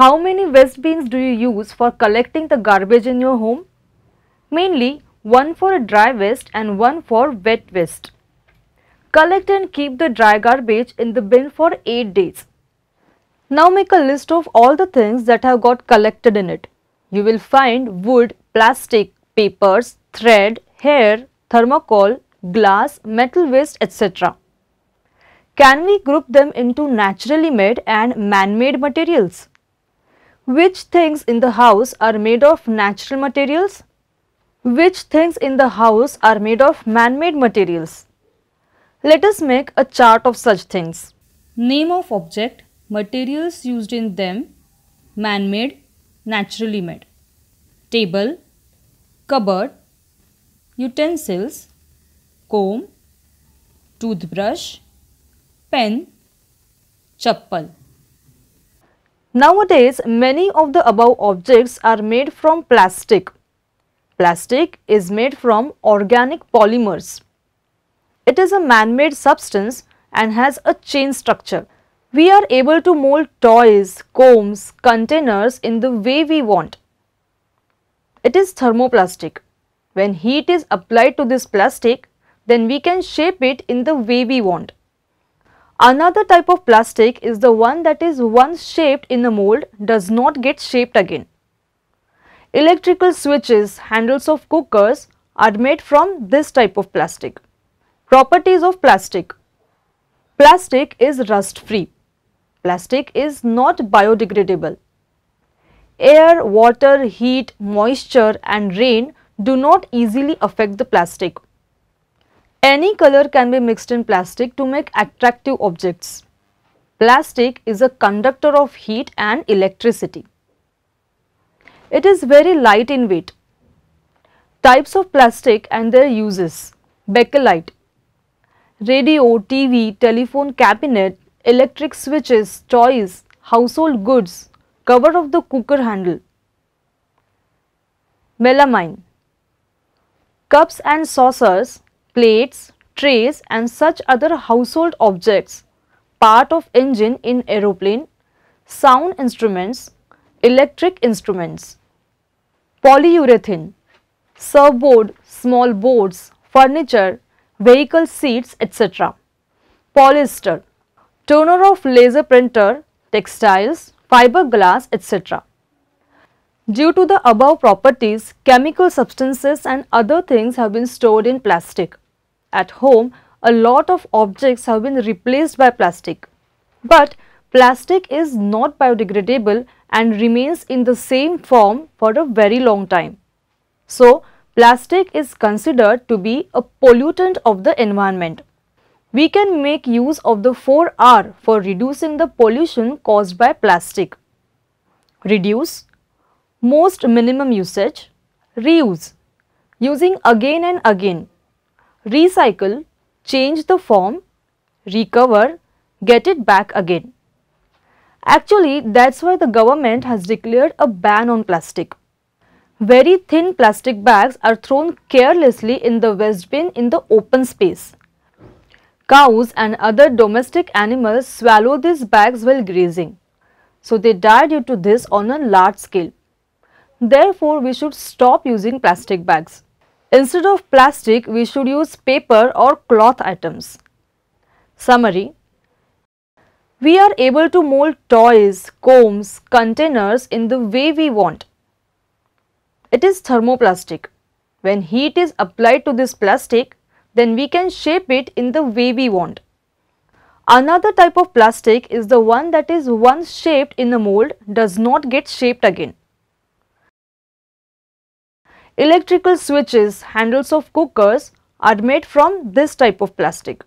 How many waste bins do you use for collecting the garbage in your home? Mainly one for a dry waste and one for wet waste. Collect and keep the dry garbage in the bin for 8 days. Now make a list of all the things that have got collected in it. You will find wood, plastic, papers, thread, hair, thermocol, glass, metal waste etc. Can we group them into naturally made and man-made materials? Which things in the house are made of natural materials? Which things in the house are made of man-made materials? Let us make a chart of such things. Name of object, materials used in them, man-made, naturally made. Table, cupboard, utensils, comb, toothbrush, pen, chappal. Nowadays, many of the above objects are made from plastic. Plastic is made from organic polymers. It is a man-made substance and has a chain structure. We are able to mold toys, combs, containers in the way we want. It is thermoplastic. When heat is applied to this plastic, then we can shape it in the way we want. Another type of plastic is the one that is once shaped in a mold does not get shaped again. Electrical switches, handles of cookers are made from this type of plastic. Properties of plastic Plastic is rust free. Plastic is not biodegradable. Air, water, heat, moisture and rain do not easily affect the plastic. Any color can be mixed in plastic to make attractive objects. Plastic is a conductor of heat and electricity. It is very light in weight. Types of plastic and their uses. Bakelite, radio, TV, telephone cabinet, electric switches, toys, household goods, cover of the cooker handle. Melamine, cups and saucers plates, trays and such other household objects, part of engine in aeroplane, sound instruments, electric instruments. Polyurethane, surfboard, small boards, furniture, vehicle seats, etc. Polyester, toner of laser printer, textiles, fiberglass, etc. Due to the above properties, chemical substances and other things have been stored in plastic. At home, a lot of objects have been replaced by plastic. But plastic is not biodegradable and remains in the same form for a very long time. So, plastic is considered to be a pollutant of the environment. We can make use of the 4R for reducing the pollution caused by plastic. Reduce, most minimum usage, reuse, using again and again recycle, change the form, recover, get it back again. Actually, that's why the government has declared a ban on plastic. Very thin plastic bags are thrown carelessly in the waste bin in the open space. Cows and other domestic animals swallow these bags while grazing. So they die due to this on a large scale. Therefore, we should stop using plastic bags. Instead of plastic, we should use paper or cloth items. Summary We are able to mold toys, combs, containers in the way we want. It is thermoplastic. When heat is applied to this plastic, then we can shape it in the way we want. Another type of plastic is the one that is once shaped in a mold does not get shaped again. Electrical switches, handles of cookers are made from this type of plastic.